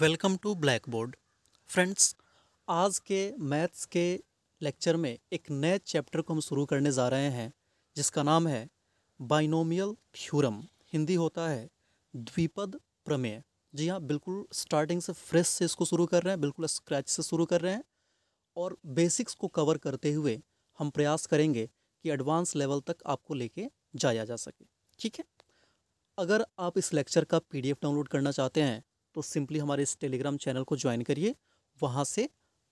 welcome to blackboard friends आज के maths के लेक्चर में एक नए चैप्टर को हम शुरू करने जा रहे हैं जिसका नाम है बाइनोमियल थ्योरम हिंदी होता है द्विपद प्रमेय जी हाँ बिल्कुल स्टार्टिंग से फ्रेश से इसको शुरू कर रहे हैं बिल्कुल स्क्रैच से शुरू कर रहे हैं और बेसिक्स को कवर करते हुए हम प्रयास करेंगे कि एडवांस लेवल तक आपको लेके जाया जा सके ठीक है अगर आप इस लेक्चर का पीडीएफ डाउनलोड करना चाहते हैं तो सिंपली हमारे इस टेलीग्राम चैनल को ज्वाइन करिए वहाँ से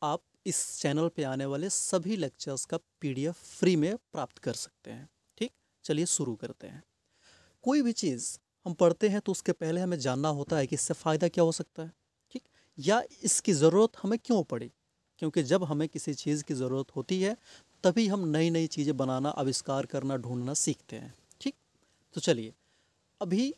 आप इस चैनल पे आने वाले सभी लेक्चर्स का पीडीएफ फ्री में प्राप्त कर सकते हैं ठीक चलिए शुरू करते हैं कोई भी चीज़ हम पढ़ते हैं तो उसके पहले हमें जानना होता है कि इससे फ़ायदा क्या हो सकता है ठीक या इसकी ज़रूरत हमें क्यों पड़ी क्योंकि जब हमें किसी चीज़ की ज़रूरत होती है तभी हम नई नई चीज़ें बनाना आविष्कार करना ढूंढना सीखते हैं ठीक तो चलिए अभी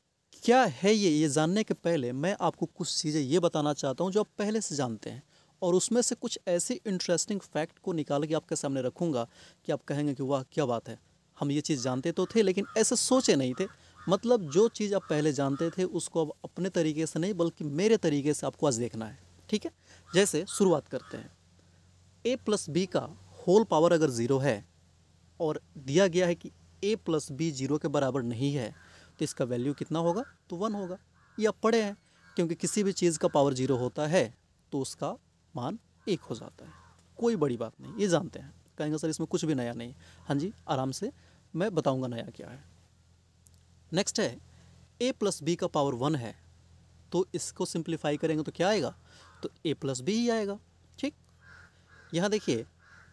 क्या है ये ये जानने के पहले मैं आपको कुछ चीज़ें ये बताना चाहता हूँ जो आप पहले से जानते हैं और उसमें से कुछ ऐसे इंटरेस्टिंग फैक्ट को निकाल के आपके सामने रखूँगा कि आप कहेंगे कि वाह क्या बात है हम ये चीज़ जानते तो थे लेकिन ऐसे सोचे नहीं थे मतलब जो चीज़ आप पहले जानते थे उसको अब अपने तरीके से नहीं बल्कि मेरे तरीके से आपको आज देखना है ठीक है जैसे शुरुआत करते हैं ए प्लस बी का होल पावर अगर ज़ीरो है और दिया गया है कि ए प्लस बी जीरो के बराबर नहीं है तो इसका वैल्यू कितना होगा तो वन होगा ये आप पढ़े हैं क्योंकि किसी भी चीज़ का पावर जीरो होता है तो उसका मान एक हो जाता है कोई बड़ी बात नहीं ये जानते हैं कहेंगे सर इसमें कुछ भी नया नहीं हाँ जी आराम से मैं बताऊँगा नया क्या है नेक्स्ट है ए प्लस बी का पावर वन है तो इसको सिंप्लीफाई करेंगे तो क्या आएगा तो ए प्लस बी ही आएगा ठीक यहाँ देखिए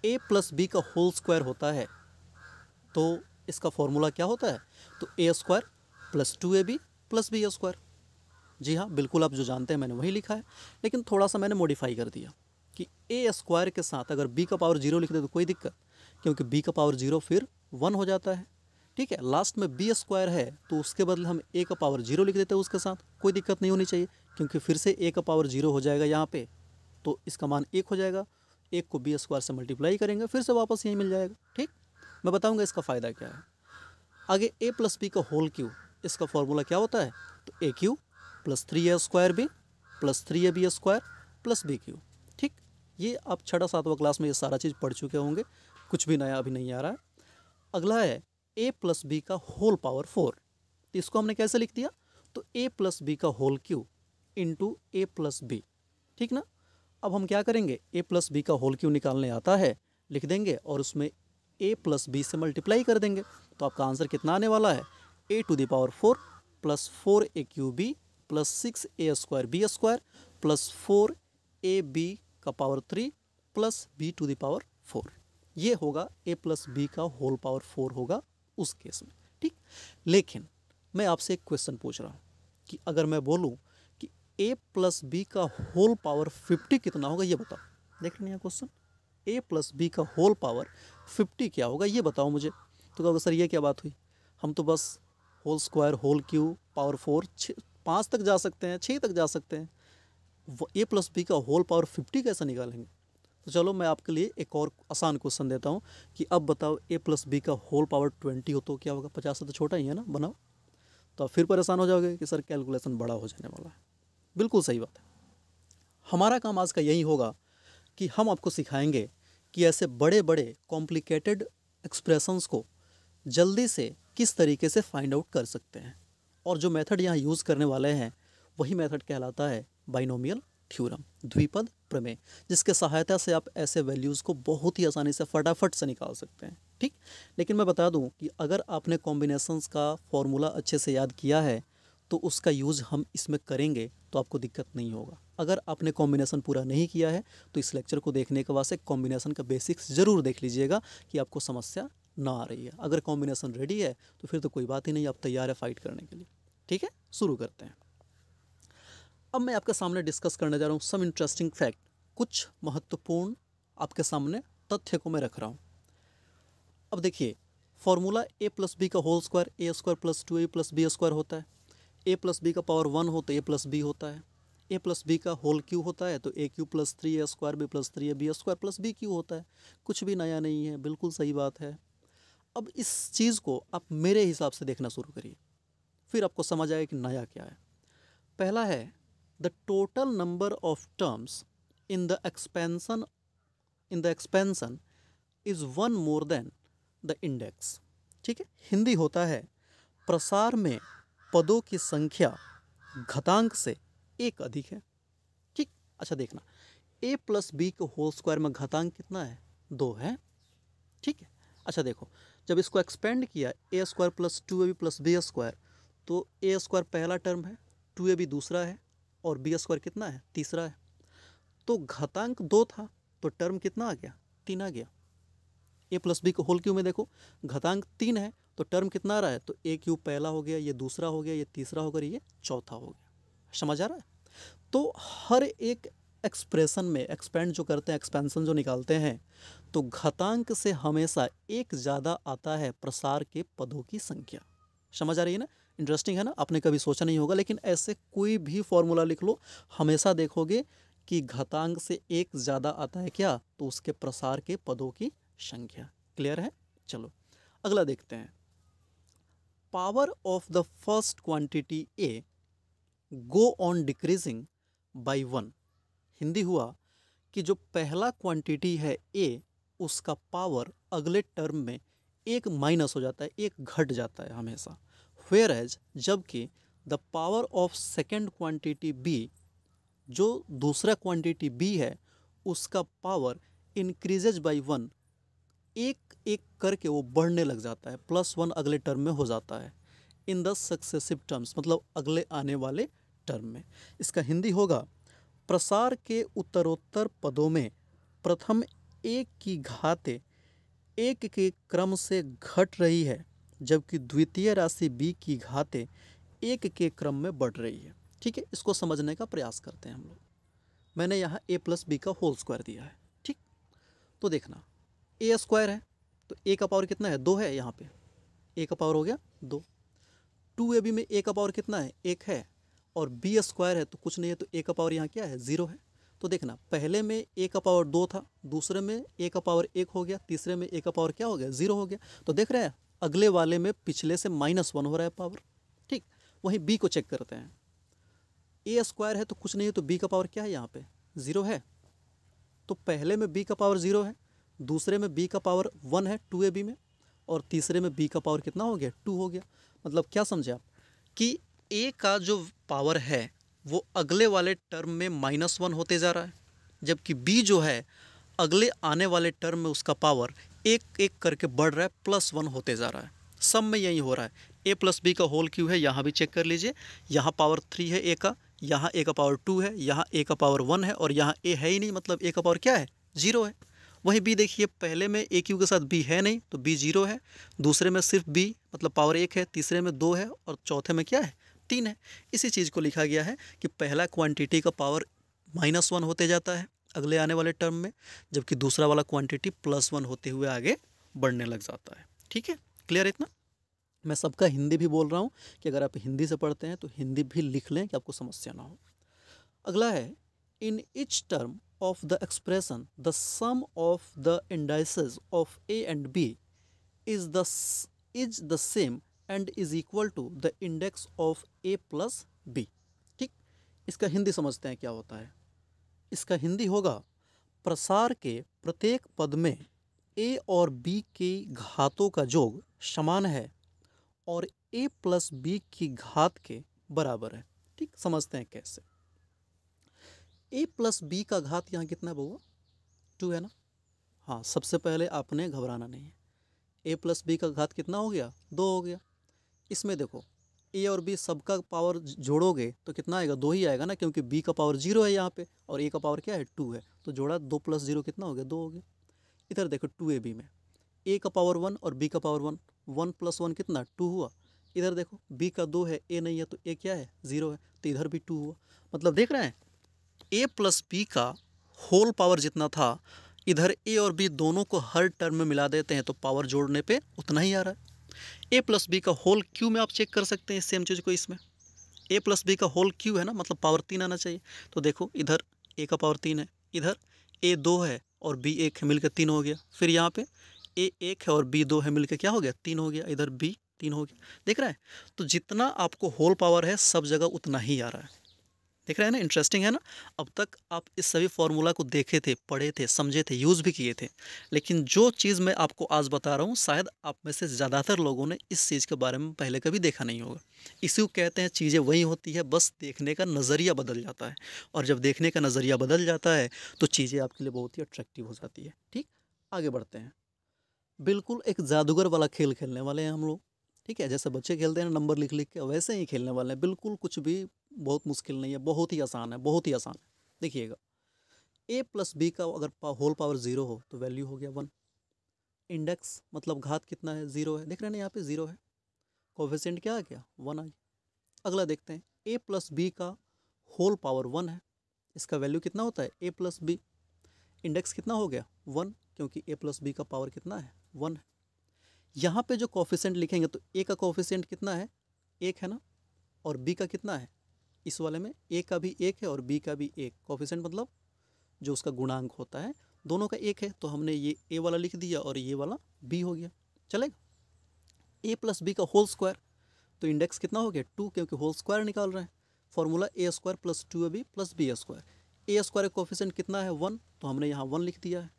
ए प्लस बी का होल स्क्वायर होता है तो इसका फॉर्मूला क्या होता है तो A square plus two A B plus B square जी हाँ बिल्कुल आप जो जानते हैं मैंने वही लिखा है लेकिन थोड़ा सा मैंने मॉडिफाई कर दिया कि ए स्क्वायर के साथ अगर बी का पावर जीरो लिख दे तो कोई दिक्कत क्योंकि बी का पावर जीरो फिर वन हो जाता है ठीक है लास्ट में बी स्क्वायर है तो उसके बदले हम ए का पावर जीरो लिख देते हैं उसके साथ कोई दिक्कत नहीं होनी चाहिए क्योंकि फिर से ए का पावर जीरो हो जाएगा यहाँ पे तो इसका मान एक हो जाएगा एक को बी स्क्वायर से मल्टीप्लाई करेंगे फिर से वापस यहीं मिल जाएगा ठीक मैं बताऊँगा इसका फ़ायदा क्या है आगे ए प्लस बी का होल क्यूब इसका फॉर्मूला क्या होता है तो A cube plus three A square B plus three A B square plus B cube ठीक ये आप छठा सातवा क्लास में ये सारा चीज़ पढ़ चुके होंगे कुछ भी नया अभी नहीं आ रहा है अगला है ए प्लस बी का होल पावर फोर तो इसको हमने कैसे लिख दिया तो ए प्लस बी का whole cube into A plus B ठीक ना अब हम क्या करेंगे ए प्लस बी का होल क्यू निकालने आता है लिख देंगे और उसमें ए प्लस बी से मल्टीप्लाई कर देंगे तो आपका आंसर कितना आने वाला है A to the power four plus four A cube B plus six A square B square plus four A B का power three plus B to the power four ये होगा ए प्लस बी का whole power four होगा उस case में ठीक लेकिन मैं आपसे एक क्वेश्चन पूछ रहा हूँ कि अगर मैं बोलूँ कि ए प्लस बी का होल पावर फिफ्टी कितना होगा ये बताओ देख लेना क्वेश्चन ए प्लस बी का होल पावर फिफ्टी क्या होगा ये बताओ मुझे तो कहोगे सर ये क्या बात हुई हम तो बस whole square whole cube power four पाँच तक जा सकते हैं छः तक जा सकते हैं ए प्लस बी का होल पावर फिफ्टी कैसे निकालेंगे तो चलो मैं आपके लिए एक और आसान क्वेश्चन देता हूँ कि अब बताओ ए प्लस बी का होल पावर ट्वेंटी हो तो क्या होगा पचास से तो छोटा ही है ना बनाओ तो आप फिर परेशान हो जाओगे कि सर कैलकुलेशन बड़ा हो जाने वाला है बिल्कुल सही बात है हमारा काम आज का यही होगा कि हम आपको सिखाएंगे कि ऐसे बड़े बड़े कॉम्प्लिकेटेड एक्सप्रेशंस को जल्दी से किस तरीके से फाइंड आउट कर सकते हैं और जो मेथड यहाँ यूज़ करने वाले हैं वही मेथड कहलाता है बाइनोमियल थ्योरम द्विपद प्रमेय जिसके सहायता से आप ऐसे वैल्यूज़ को बहुत ही आसानी से फटाफट से निकाल सकते हैं ठीक लेकिन मैं बता दूं कि अगर आपने कॉम्बिनेशंस का फॉर्मूला अच्छे से याद किया है तो उसका यूज़ हम इसमें करेंगे तो आपको दिक्कत नहीं होगा अगर आपने कॉम्बिनेशन पूरा नहीं किया है तो इस लेक्चर को देखने के वास्ते कॉम्बिनेशन का बेसिक्स ज़रूर देख लीजिएगा कि आपको समस्या ना आ रही है अगर कॉम्बिनेशन रेडी है तो फिर तो कोई बात ही नहीं आप तैयार है फाइट करने के लिए ठीक है शुरू करते हैं अब मैं आपके सामने डिस्कस करने जा रहा हूँ सम इंटरेस्टिंग फैक्ट कुछ महत्वपूर्ण आपके सामने तथ्य को मैं रख रहा हूँ अब देखिए फॉर्मूला ए प्लस बी का whole square A square plus two A plus B square होता है ए प्लस बी का पावर वन हो तो ए प्लस बी होता है ए प्लस बी का होल क्यू होता है तो A cube plus three A square B plus three A B square plus B cube होता है कुछ भी नया नहीं है बिल्कुल सही बात है अब इस चीज़ को आप मेरे हिसाब से देखना शुरू करिए फिर आपको समझ आएगा कि नया क्या है पहला है the total number of terms in the expansion in the expansion is one more than the index ठीक है हिंदी होता है प्रसार में पदों की संख्या घतांक से एक अधिक है ठीक अच्छा देखना ए प्लस बी के होल स्क्वायर में घतांक कितना है दो है ठीक है अच्छा देखो जब इसको एक्सपेंड किया A square plus two A B plus B square तो ए स्क्वायर पहला टर्म है टू ए बी दूसरा है और बी स्क्वायर कितना है तीसरा है तो घातांक दो था तो टर्म कितना आ गया तीन आ गया ए प्लस बी को होल क्यू में देखो घातांक तीन है तो टर्म कितना आ रहा है तो ए क्यूब पहला हो गया ये दूसरा हो गया ये तीसरा हो गया ये चौथा हो गया समझ आ रहा है तो हर एक एक्सप्रेशन में एक्सपेंड जो करते हैं एक्सपेंशन जो निकालते हैं तो घातांक से हमेशा एक ज़्यादा आता है प्रसार के पदों की संख्या समझ आ रही है ना इंटरेस्टिंग है ना आपने कभी सोचा नहीं होगा लेकिन ऐसे कोई भी फॉर्मूला लिख लो हमेशा देखोगे कि घातांक से एक ज़्यादा आता है क्या तो उसके प्रसार के पदों की संख्या क्लियर है चलो अगला देखते हैं power of the first quantity A go on decreasing by one Hindi हुआ कि जो पहला क्वांटिटी है ए उसका पावर अगले टर्म में एक माइनस हो जाता है एक घट जाता है हमेशा फेयर एज जबकि the power of second quantity B जो दूसरा क्वांटिटी बी है उसका पावर इंक्रीजेज बाई वन एक एक करके वो बढ़ने लग जाता है प्लस वन अगले टर्म में हो जाता है इन द सक्सेसिव टर्म्स मतलब अगले आने वाले टर्म में इसका हिंदी होगा प्रसार के उत्तरोत्तर पदों में प्रथम एक की घाते एक के क्रम से घट रही है जबकि द्वितीय राशि बी की घाते एक के क्रम में बढ़ रही है ठीक है इसको समझने का प्रयास करते हैं हम लोग मैंने यहाँ ए प्लस बी का होल स्क्वायर दिया है ठीक तो देखना ए स्क्वायर है तो ए का पावर कितना है दो है यहाँ पे ए का पावर हो गया दो टू ए बी में ए का पावर कितना है एक है और बी स्क्वायर है तो कुछ नहीं है तो ए का पावर यहाँ क्या है ज़ीरो है तो देखना पहले में ए का पावर दो था दूसरे में ए का पावर एक हो गया तीसरे में ए का पावर क्या हो गया ज़ीरो हो गया तो देख रहे हैं अगले वाले में पिछले से माइनस वन हो रहा है पावर ठीक वहीं बी को चेक करते हैं ए स्क्वायर है तो कुछ नहीं है तो बी का पावर क्या है यहाँ पे ज़ीरो है तो पहले में बी का पावर ज़ीरो है दूसरे में बी का पावर वन है टू ए बी में और तीसरे में बी का पावर कितना हो गया टू हो गया मतलब क्या समझे आप कि ए का जो पावर है वो अगले वाले टर्म में माइनस वन होते जा रहा है जबकि बी जो है अगले आने वाले टर्म में उसका पावर एक एक करके बढ़ रहा है प्लस वन होते जा रहा है सब में यही हो रहा है ए प्लस बी का होल क्यू है यहाँ भी चेक कर लीजिए यहाँ पावर थ्री है ए का यहाँ ए का पावर टू है यहाँ ए का पावर वन है और यहाँ ए है ही नहीं मतलब ए का पावर क्या है जीरो है वहीं बी देखिए पहले में ए क्यू के साथ बी है नहीं तो बी जीरो है दूसरे में सिर्फ बी मतलब पावर एक है तीसरे में दो है और चौथे में क्या है तीन है इसी चीज़ को लिखा गया है कि पहला क्वांटिटी का पावर माइनस वन होते जाता है अगले आने वाले टर्म में जबकि दूसरा वाला क्वांटिटी प्लस वन होते हुए आगे बढ़ने लग जाता है ठीक है क्लियर इतना मैं सबका हिंदी भी बोल रहा हूँ कि अगर आप हिंदी से पढ़ते हैं तो हिंदी भी लिख लें कि आपको समस्या ना हो अगला है in each term of the expression the sum of the indices of A and B is the is the same and is equal to the index of A plus B ठीक इसका हिंदी समझते हैं क्या होता है इसका हिंदी होगा प्रसार के प्रत्येक पद में ए और बी की घातों का जोग समान है और ए प्लस बी की घात के बराबर है ठीक समझते हैं कैसे ए प्लस बी का घात यहाँ कितना बहुआ टू है ना हाँ सबसे पहले आपने घबराना नहीं है ए प्लस बी का घात कितना हो गया दो हो गया इसमें देखो ए और बी सबका पावर जोड़ोगे तो कितना आएगा दो ही आएगा ना क्योंकि बी का पावर जीरो है यहाँ पे और ए का पावर क्या है टू है तो जोड़ा दो प्लस जीरो कितना हो गया दो हो गया इधर देखो टू ए बी में ए का पावर वन और बी का power one one plus one कितना टू हुआ इधर देखो बी का दो है ए नहीं है तो ए क्या है ज़ीरो है तो इधर भी टू हुआ मतलब देख रहे हैं ए प्लस बी का होल पावर जितना था इधर ए और बी दोनों को हर टर्म में मिला देते हैं तो पावर जोड़ने पे उतना ही आ रहा है ए प्लस बी का होल क्यू में आप चेक कर सकते हैं सेम चीज़ को इसमें ए प्लस बी का होल क्यू है ना मतलब पावर तीन आना चाहिए तो देखो इधर ए का पावर तीन है इधर ए दो है और बी एक है मिलकर तीन हो गया फिर यहाँ पे ए एक है और बी दो है मिलकर क्या हो गया तीन हो गया इधर बी तीन हो गया देख रहा है तो जितना आपको होल पावर है सब जगह उतना ही आ रहा है देख रहे हैं ना इंटरेस्टिंग है ना अब तक आप इस सभी फॉर्मूला को देखे थे पढ़े थे समझे थे यूज़ भी किए थे लेकिन जो चीज़ मैं आपको आज बता रहा हूँ शायद आप में से ज़्यादातर लोगों ने इस चीज़ के बारे में पहले कभी देखा नहीं होगा इसी को कहते हैं चीज़ें वही होती है बस देखने का नज़रिया बदल जाता है और जब देखने का नज़रिया बदल जाता है तो चीज़ें आपके लिए बहुत ही अट्रैक्टिव हो जाती है ठीक आगे बढ़ते हैं बिल्कुल एक जादूगर वाला खेल खेलने वाले हैं हम लोग ठीक है जैसे बच्चे खेलते हैं नंबर लिख लिख के वैसे ही खेलने वाले हैं बिल्कुल कुछ भी बहुत मुश्किल नहीं है बहुत ही आसान है बहुत ही आसान है देखिएगा ए प्लस बी का अगर पा, होल पावर ज़ीरो हो तो वैल्यू हो गया वन इंडेक्स मतलब घात कितना है ज़ीरो है देख रहे हैं यहाँ पे ज़ीरो है कोफिशेंट क्या आ गया वन आ गया अगला देखते हैं ए प्लस बी का होल पावर वन है इसका वैल्यू कितना होता है ए प्लस बी इंडेक्स कितना हो गया वन क्योंकि ए प्लस बी का पावर कितना है वन है यहाँ पे जो कोफिशेंट लिखेंगे तो ए का कोफिशेंट कितना है एक है ना और बी का कितना है इस वाले में ए का भी एक है और बी का भी एक कॉफिशेंट मतलब जो उसका गुणांक होता है दोनों का एक है तो हमने ये ए वाला लिख दिया और ये वाला बी हो गया चलेगा ए प्लस बी का होल स्क्वायर तो इंडेक्स कितना हो गया टू क्योंकि होल स्क्वायर निकाल रहे हैं formula A square plus two A B plus B square A square का कोफिशेंट कितना है वन तो हमने यहाँ वन लिख दिया है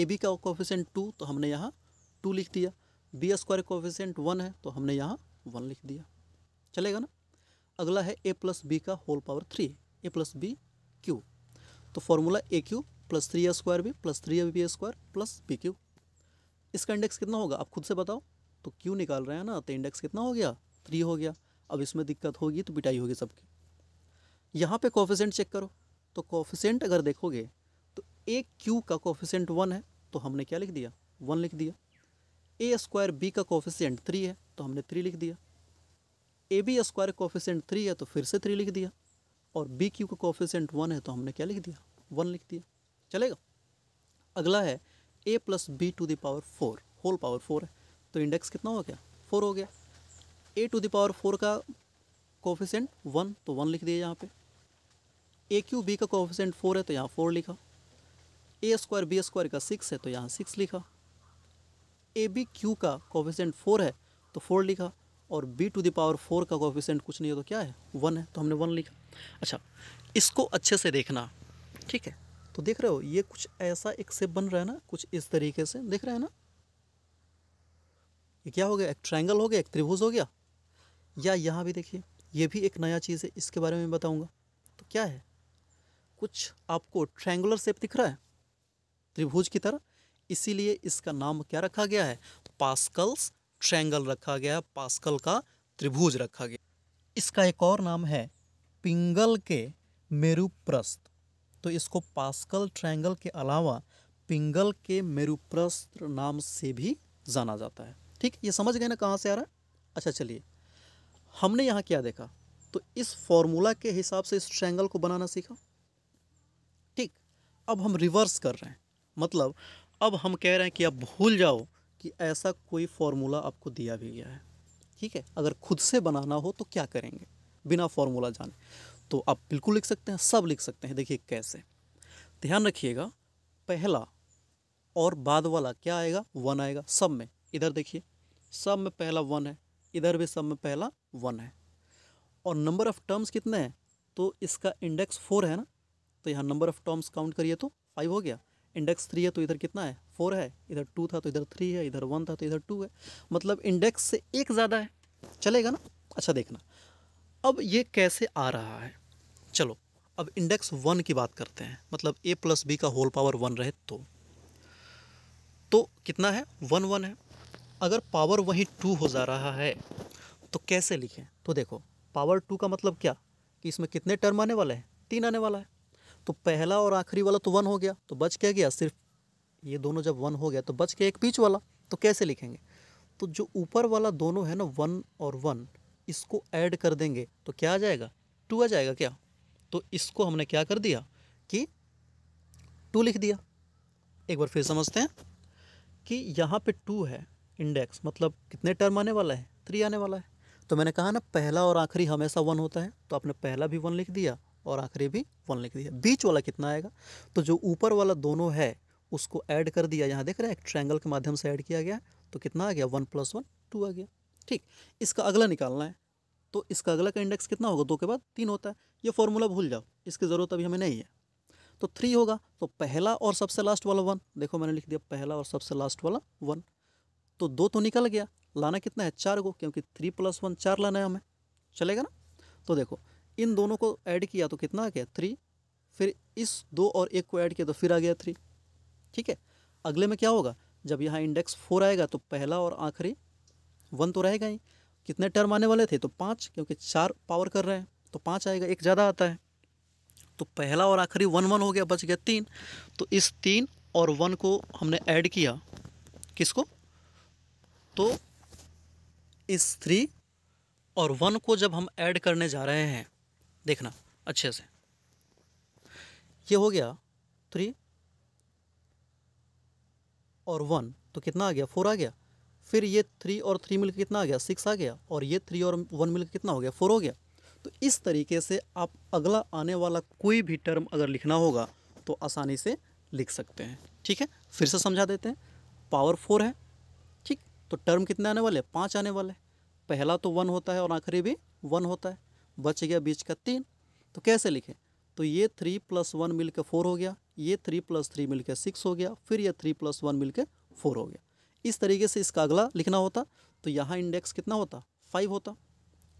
ए बी का कोफिशेंट टू तो हमने यहाँ टू लिख दिया बी स्क्वायर कोफिशेंट वन है तो हमने यहाँ वन लिख दिया चलेगा ना अगला है ए प्लस बी का whole power three A plus B cube तो formula A cube plus three A square B plus three A B square plus B cube इसका इंडेक्स कितना होगा आप खुद से बताओ तो क्यू निकाल रहे हैं ना तो इंडेक्स कितना हो गया थ्री हो गया अब इसमें दिक्कत होगी तो पिटाई होगी सबकी यहाँ पे कॉफिशेंट चेक करो तो कॉफिशेंट अगर देखोगे तो ए क्यू का कॉफिशेंट वन है तो हमने क्या लिख दिया वन लिख दिया ए स्क्वायर बी का कॉफिशेंट थ्री है तो हमने थ्री लिख दिया A B square coefficient three है तो फिर से थ्री लिख दिया और बी क्यू का कोफिशेंट वन है तो हमने क्या लिख दिया वन लिख दिया चलेगा अगला है ए plus B to the power four whole power four है तो इंडेक्स कितना हो गया फोर हो गया ए टू दावर फोर का कोफिशेंट वन तो वन लिख दिया यहाँ पे ए क्यू बी का कोफिशेंट फोर है तो यहाँ फोर लिखा ए स्क्वायर बी स्क्वायर का सिक्स है तो यहाँ सिक्स लिखा ए बी क्यू का कोफिशेंट फोर है तो फोर लिखा और B to the power four का कोफिशेंट कुछ नहीं है तो क्या है वन है तो हमने वन लिखा अच्छा इसको अच्छे से देखना ठीक है तो देख रहे हो ये कुछ ऐसा एक से बन रहा है ना कुछ इस तरीके से देख रहे हैं ना ये क्या हो गया एक ट्राइंगल हो गया एक त्रिभुज हो गया या यहाँ भी देखिए ये भी एक नया चीज़ है इसके बारे में बताऊँगा तो क्या है कुछ आपको ट्रैंगुलर शेप दिख रहा है त्रिभुज की तरह इसीलिए इसका नाम क्या रखा गया है पास्कल्स ट्रैंगल रखा गया पास्कल का त्रिभुज रखा गया इसका एक और नाम है पिंगल के मेरुप्रस्थ तो इसको पास्कल ट्रैंगल के अलावा पिंगल के मेरुप्रस्थ नाम से भी जाना जाता है ठीक ये समझ गए ना कहाँ से आ रहा है अच्छा चलिए हमने यहाँ क्या देखा तो इस फॉर्मूला के हिसाब से इस ट्रैंगल को बनाना सीखा ठीक अब हम रिवर्स कर रहे हैं मतलब अब हम कह रहे हैं कि अब भूल जाओ कि ऐसा कोई फार्मूला आपको दिया भी गया है ठीक है अगर खुद से बनाना हो तो क्या करेंगे बिना फार्मूला जाने तो आप बिल्कुल लिख सकते हैं सब लिख सकते हैं देखिए कैसे ध्यान रखिएगा पहला और बाद वाला क्या आएगा वन आएगा सब में इधर देखिए सब में पहला वन है इधर भी सब में पहला वन है और नंबर ऑफ़ टर्म्स कितने हैं तो इसका इंडेक्स फोर है ना तो यहाँ नंबर ऑफ़ टर्म्स काउंट करिए तो फाइव हो गया इंडेक्स थ्री है तो इधर कितना है फोर है इधर टू था तो इधर थ्री है इधर वन था तो इधर टू है मतलब इंडेक्स से एक ज़्यादा है चलेगा ना अच्छा देखना अब ये कैसे आ रहा है चलो अब इंडेक्स वन की बात करते हैं मतलब ए प्लस बी का होल पावर वन रहे तो तो कितना है वन वन है अगर पावर वहीं टू हो जा रहा है तो कैसे लिखें तो देखो पावर टू का मतलब क्या कि इसमें कितने टर्म आने वाले हैं तीन आने वाला है तो पहला और आखिरी वाला तो वन हो गया तो बच क्या गया सिर्फ ये दोनों जब वन हो गया तो बच गया एक बीच वाला तो कैसे लिखेंगे तो जो ऊपर वाला दोनों है ना वन और वन इसको ऐड कर देंगे तो क्या आ जाएगा टू आ जाएगा क्या तो इसको हमने क्या कर दिया कि टू लिख दिया एक बार फिर समझते हैं कि यहाँ पे टू है इंडेक्स मतलब कितने टर्म आने वाला है थ्री आने वाला है तो मैंने कहा ना पहला और आखिरी हमेशा वन होता है तो आपने पहला भी वन लिख दिया और आखिरी भी वन लिख दिया बीच वाला कितना आएगा तो जो ऊपर वाला दोनों है उसको ऐड कर दिया यहाँ देख रहे हैं एक ट्रैंगल के माध्यम से ऐड किया गया तो कितना आ गया वन प्लस वन टू आ गया ठीक इसका अगला निकालना है तो इसका अगला का इंडेक्स कितना होगा दो के बाद तीन होता है ये फॉर्मूला भूल जाओ इसकी ज़रूरत अभी हमें नहीं है तो थ्री होगा तो पहला और सबसे लास्ट वाला वन देखो मैंने लिख दिया पहला और सबसे लास्ट वाला वन तो दो तो निकल गया लाना कितना है चार को क्योंकि थ्री प्लस वन चार लाना है हमें चलेगा ना तो देखो इन दोनों को ऐड किया तो कितना आ गया थ्री फिर इस दो और एक को ऐड किया तो फिर आ गया थ्री ठीक है अगले में क्या होगा जब यहाँ इंडेक्स फोर आएगा तो पहला और आखिरी वन तो रहेगा ही कितने टर्म आने वाले थे तो पाँच क्योंकि चार पावर कर रहे हैं तो पाँच आएगा एक ज़्यादा आता है तो पहला और आखिरी वन वन हो गया बच गया तीन तो इस तीन और वन को हमने ऐड किया किसको तो इस थ्री और वन को जब हम ऐड करने जा रहे हैं देखना अच्छे से ये हो गया थ्री और वन तो कितना आ गया फोर आ गया फिर ये थ्री और थ्री मिलकर कितना आ गया सिक्स आ गया और ये थ्री और वन मिलकर कितना हो गया फोर हो गया तो इस तरीके से आप अगला आने वाला कोई भी टर्म अगर लिखना होगा तो आसानी से लिख सकते हैं ठीक है फिर से समझा देते हैं पावर फोर है ठीक तो टर्म कितने आने वाले पाँच आने वाले पहला तो वन होता है और आखिरी भी वन होता है बच गया बीच का तीन तो कैसे लिखें तो ये थ्री प्लस वन मिल के फोर हो गया ये थ्री प्लस थ्री मिल के सिक्स हो गया फिर ये थ्री प्लस वन मिल के फोर हो गया इस तरीके से इसका अगला लिखना होता तो यहाँ इंडेक्स कितना होता फाइव होता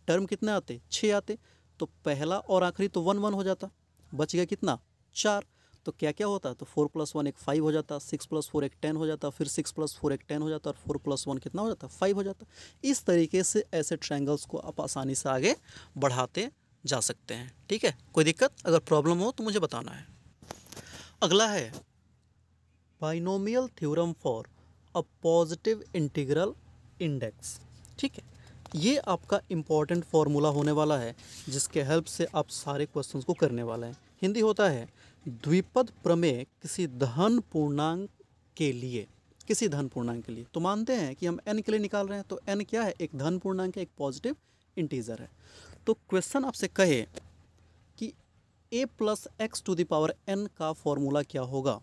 टर्म कितने आते छः आते तो पहला और आखिरी तो वन वन हो जाता बच गया कितना चार तो क्या क्या होता तो फोर प्लस वन एक फाइव हो जाता सिक्स प्लस फोर एक टेन हो जाता फिर सिक्स प्लस फोर एक टेन हो जाता और फोर प्लस वन कितना हो जाता फाइव हो जाता इस तरीके से ऐसे ट्रायंगल्स को आप आसानी से आगे बढ़ाते जा सकते हैं ठीक है कोई दिक्कत अगर प्रॉब्लम हो तो मुझे बताना है अगला है binomial theorem for a positive integral index ठीक है ये आपका इम्पॉर्टेंट फॉर्मूला होने वाला है जिसके हेल्प से आप सारे क्वेश्चंस को करने वाले हैं हिंदी होता है द्विपद प्रमेय किसी धन पूर्णांक के लिए किसी धन पूर्णांक के लिए तो मानते हैं कि हम एन के लिए निकाल रहे हैं तो एन क्या है एक धन पूर्णांक है एक पॉजिटिव इंटीजर है तो क्वेश्चन आपसे कहे कि A plus x to the power N का फॉर्मूला क्या होगा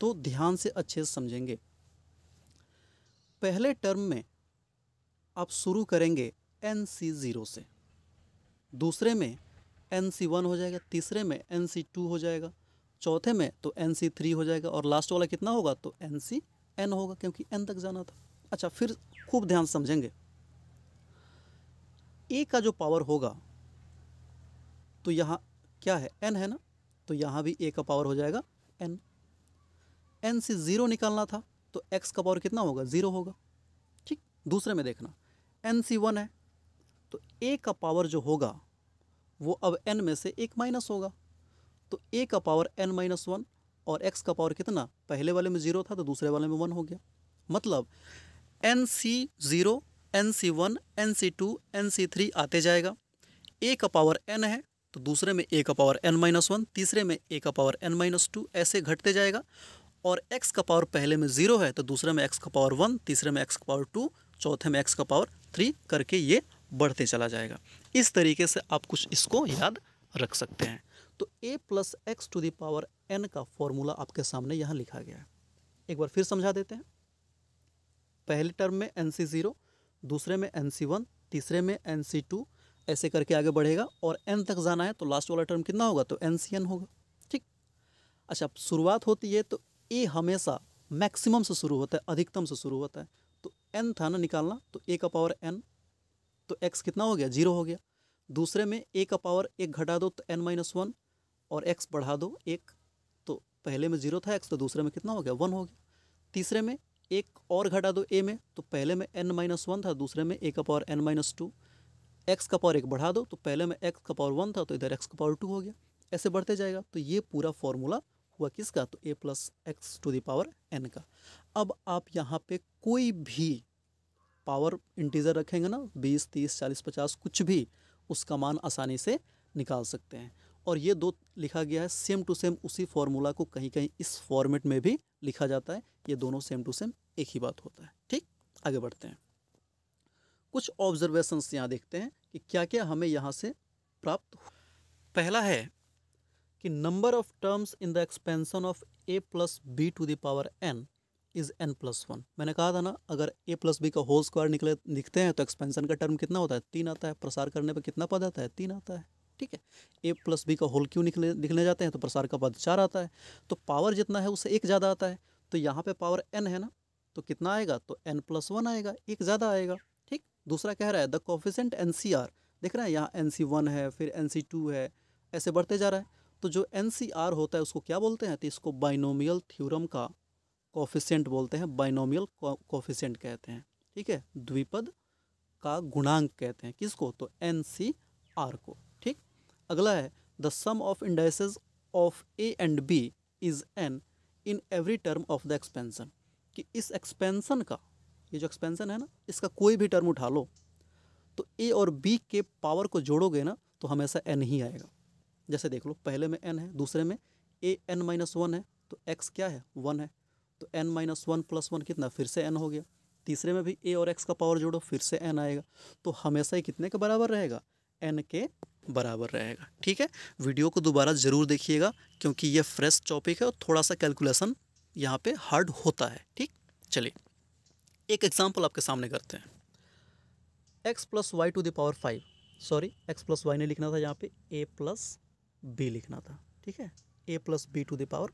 तो ध्यान से अच्छे से समझेंगे पहले टर्म में आप शुरू करेंगे एन सी ज़ीरो से दूसरे में एन सी वन हो जाएगा तीसरे में एन सी टू हो जाएगा चौथे में तो एन सी थ्री हो जाएगा और लास्ट वाला कितना होगा तो एन सी एन होगा क्योंकि एन तक जाना था अच्छा फिर खूब ध्यान समझेंगे ए का जो पावर होगा तो यहाँ क्या है एन है ना तो यहाँ भी ए का पावर हो जाएगा एन एन से ज़ीरो निकालना था तो एक्स का पावर कितना होगा ज़ीरो होगा ठीक दूसरे में देखना एन सी वन है तो ए का पावर जो होगा वो अब एन में से एक माइनस होगा तो ए का पावर एन माइनस वन और एक्स का पावर कितना पहले वाले में ज़ीरो था तो दूसरे वाले में वन हो गया मतलब N C zero N C one N C two N C three आते जाएगा ए का पावर एन है तो दूसरे में ए का पावर एन माइनस वन तीसरे में ए का पावर एन माइनस टू ऐसे घटते जाएगा और एक्स का पावर पहले में ज़ीरो है तो दूसरे में एक्स का पावर वन तीसरे में एक्स का पावर टू चौथे में एक्स का पावर थ्री करके ये बढ़ते चला जाएगा इस तरीके से आप कुछ इसको याद रख सकते हैं तो ए plus x to the power N का फॉर्मूला आपके सामने यहाँ लिखा गया है एक बार फिर समझा देते हैं पहले टर्म में एन सी ज़ीरो दूसरे में एन सी वन तीसरे में एन सी टू ऐसे करके आगे बढ़ेगा और एन तक जाना है तो लास्ट वाला टर्म कितना होगा तो एन सी एन होगा ठीक अच्छा शुरुआत होती है तो ए हमेशा मैक्सिमम से शुरू होता है अधिकतम से शुरू होता है तो एन था ना निकालना तो ए का पावर एन तो एक्स कितना हो गया जीरो हो गया दूसरे में ए का पावर एक घटा दो तो एन माइनस वन और एक्स बढ़ा दो एक तो पहले में जीरो था एक्स तो दूसरे में कितना हो गया वन हो गया तीसरे में एक और घटा दो ए में तो पहले में एन माइनस वन था दूसरे में ए का power N minus two x का पावर एक बढ़ा दो तो पहले में एक्स का पावर वन था तो इधर एक्स का पावर टू हो गया ऐसे बढ़ते जाएगा तो ये पूरा फॉर्मूला हुआ किसका तो ए plus x to the power N का अब आप यहाँ पे कोई भी पावर इंटीजर रखेंगे ना बीस तीस चालीस पचास कुछ भी उसका मान आसानी से निकाल सकते हैं और ये दो लिखा गया है सेम टू सेम उसी फॉर्मूला को कहीं कहीं इस फॉर्मेट में भी लिखा जाता है ये दोनों सेम टू सेम एक ही बात होता है ठीक आगे बढ़ते हैं कुछ ऑब्जर्वेशंस यहाँ देखते हैं कि क्या क्या हमें यहाँ से प्राप्त पहला है कि number of terms in the expansion of A plus B to the power n is n plus one मैंने कहा था ना अगर ए प्लस बी का होल स्क्वायर निकले दिखते हैं तो एक्सपेंशन का टर्म कितना होता है तीन आता है प्रसार करने पर कितना पद आता है तीन आता है ठीक है ए प्लस बी का होल क्यों निकले निकलने जाते हैं तो प्रसार का पद चार आता है तो पावर जितना है उससे एक ज़्यादा आता है तो यहाँ पर पावर एन है ना तो कितना आएगा तो एन प्लस वन आएगा एक ज़्यादा आएगा ठीक दूसरा कह रहा है the coefficient n C r देख रहे हैं यहाँ एन सी वन है फिर एन सी टू है ऐसे बढ़ते जा रहा है तो जो एन सी आर होता है उसको क्या बोलते हैं तो इसको बाइनोमियल थ्योरम का कोफिशेंट बोलते हैं बाइनोमियल कोफिशेंट कहते हैं ठीक है द्विपद का गुणांक कहते हैं किसको तो एन सी आर को ठीक अगला है the sum of indices of A and b is n in every term of the expansion कि इस एक्सपेंसन का ये जो एक्सपेंसन है ना इसका कोई भी टर्म उठा लो तो ए और बी के पावर को जोड़ोगे ना तो हमेशा एन ही आएगा जैसे देख लो पहले में एन है दूसरे में ए एन माइनस वन है तो एक्स क्या है वन है तो n minus one plus one कितना फिर से एन हो गया तीसरे में भी ए और एक्स का पावर जोड़ो फिर से एन आएगा तो हमेशा ही कितने के बराबर रहेगा एन के बराबर रहेगा ठीक है वीडियो को दोबारा ज़रूर देखिएगा क्योंकि ये फ्रेश टॉपिक है और थोड़ा सा कैलकुलेसन यहाँ पर हार्ड होता है ठीक चलिए एक एग्जाम्पल आपके सामने करते हैं x plus y to the power five sorry x plus y नहीं लिखना था यहाँ पे ए प्लस बी लिखना था ठीक है ए plus B to the power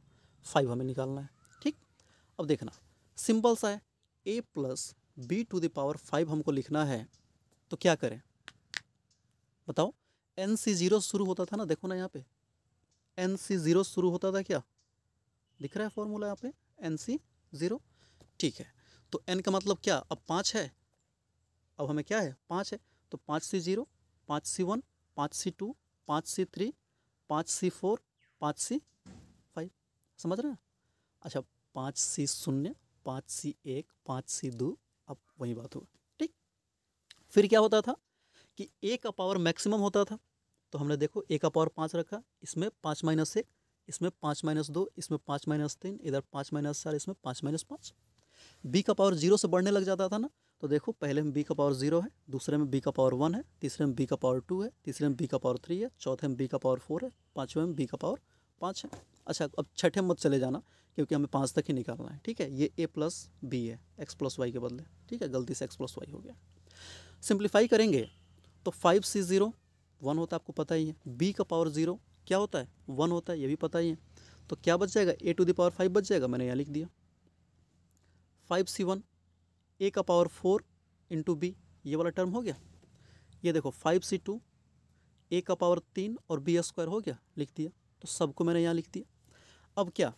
five हमें निकालना है अब देखना सिंपल सा है ए plus B to the power five हमको लिखना है तो क्या करें बताओ एन सी जीरो शुरू होता था ना देखो ना यहाँ पे एन सी जीरो शुरू होता था क्या दिख रहा है फॉर्मूला यहाँ पे एन सी जीरो ठीक है तो एन का मतलब क्या अब पाँच है अब हमें क्या है पाँच है तो पाँच सी जीरो पाँच सी वन पाँच सी टू पाँच सी थ्री पाँच सी फोर पाँच सी फाइव समझ रहे हैं अच्छा पाँच सी शून्य पाँच सी एक पाँच सी दो अब वही बात होगा ठीक फिर क्या होता था कि ए का पावर मैक्सिमम होता था तो हमने देखो ए का पावर पाँच रखा इसमें पाँच माइनस एक इसमें पाँच माइनस दो इसमें पाँच माइनस तीन इधर पाँच माइनस चार इसमें पाँच माइनस पाँच बी का पावर जीरो से बढ़ने लग जाता था ना तो देखो पहले में बी का पावर जीरो है दूसरे में बी का पावर वन है तीसरे में बी का पावर टू है तीसरे में बी का पावर थ्री है चौथे में बी का पावर फोर है पाँचवें में बी का पावर पाँच है अच्छा अब छठे मत चले जाना क्योंकि हमें पाँच तक ही निकालना है ठीक है ये ए प्लस बी है एक्स प्लस वाई के बदले ठीक है गलती से एक्स प्लस वाई हो गया सिंप्लीफाई करेंगे तो फाइव सी ज़ीरो वन होता है आपको पता ही है बी का पावर ज़ीरो क्या होता है वन होता है ये भी पता ही है तो क्या बच जाएगा a to the power five बच जाएगा मैंने यहाँ लिख दिया फाइव सी वन ए का पावर फोर इंटू बी ये वाला टर्म हो गया ये देखो फाइव सी टू ए का पावर तीन और बी स्क्वायर हो गया लिख दिया तो सबको मैंने यहाँ लिख दिया अब क्या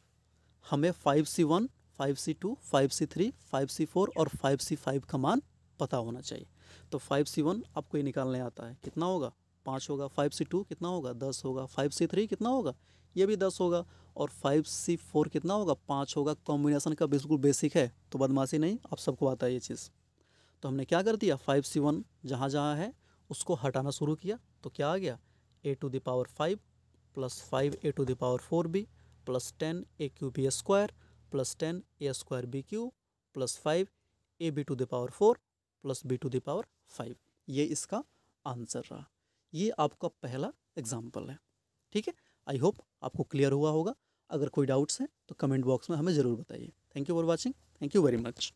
हमें five C one five C two five C three five C four और फाइव सी फाइव का मान पता होना चाहिए तो फाइव सी वन आपको ये निकालने आता है कितना होगा पाँच होगा फाइव सी टू कितना होगा दस होगा फाइव सी थ्री कितना होगा ये भी दस होगा और फाइव सी फोर कितना होगा पाँच होगा कॉम्बिनेशन का बिल्कुल बेसिक है तो बदमाशी नहीं आप सबको आता है ये चीज़ तो हमने क्या कर दिया फाइव सी वन जहाँ जहाँ है उसको हटाना शुरू किया तो क्या आ गया ए to the power five plus five a to the power four b plus ten a cube b square plus ten a square b cube plus five a b to the power four plus B to the power five ये इसका answer रहा ये आपका पहला example है ठीक है I hope आपको क्लियर हुआ होगा अगर कोई डाउट्स हैं तो कमेंट बॉक्स में हमें ज़रूर बताइए thank you for watching thank you very much